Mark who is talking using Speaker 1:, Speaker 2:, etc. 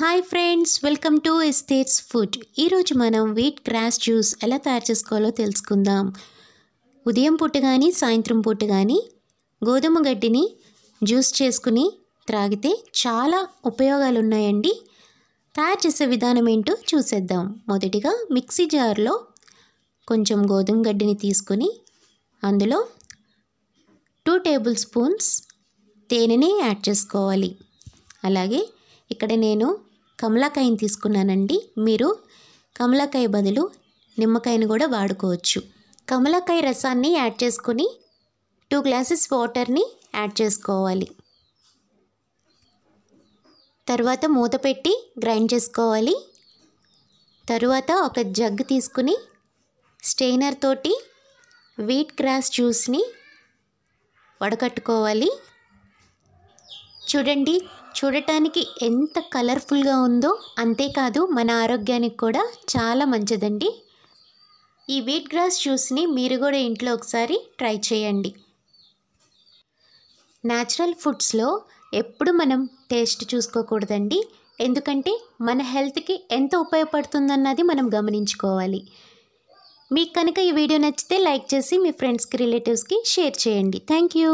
Speaker 1: hi friends welcome to estates food ఈరోజు మనం wheat grass juice ఎలా తయారు చేసుకోవాలో తెలుసుకుందాం ఉదయం పూట కానీ సాయంత్రం పూట కానీ గోధుమ గడ్డిని జ్యూస్ చేసుకుని త్రాగితే చాలా ఉపయోగాలు ఉన్నాయండి తయారు చేసే విధానం ఏంటో చూసేద్దాం మొదటిగా మిక్సీ జార్లో కొంచెం గోధుమ గడ్డిని తీసుకుని అందులో టూ టేబుల్ స్పూన్స్ తేనెని యాడ్ చేసుకోవాలి అలాగే ఇక్కడ నేను కమలాకాయని తీసుకున్నానండి మీరు కమలాకాయ బదులు నిమ్మకాయని కూడా వాడుకోవచ్చు కమలాకాయ రసాన్ని యాడ్ చేసుకుని టూ గ్లాసెస్ వాటర్ని యాడ్ చేసుకోవాలి తర్వాత మూత పెట్టి గ్రైండ్ చేసుకోవాలి తరువాత ఒక జగ్ తీసుకుని స్టెయినర్ తోటి వీట్ గ్రాస్ జ్యూస్ని వడకట్టుకోవాలి చూడండి చూడటానికి ఎంత కలర్ఫుల్గా ఉందో అంతేకాదు మన ఆరోగ్యానికి కూడా చాలా మంచిదండి ఈ వీట్ గ్రాస్ జ్యూస్ని మీరు కూడా ఇంట్లో ఒకసారి ట్రై చేయండి న్యాచురల్ ఫుడ్స్లో ఎప్పుడు మనం టేస్ట్ చూసుకోకూడదండి ఎందుకంటే మన హెల్త్కి ఎంత ఉపయోగపడుతుందన్నది మనం గమనించుకోవాలి మీకు కనుక ఈ వీడియో నచ్చితే లైక్ చేసి మీ ఫ్రెండ్స్కి రిలేటివ్స్కి షేర్ చేయండి థ్యాంక్ యూ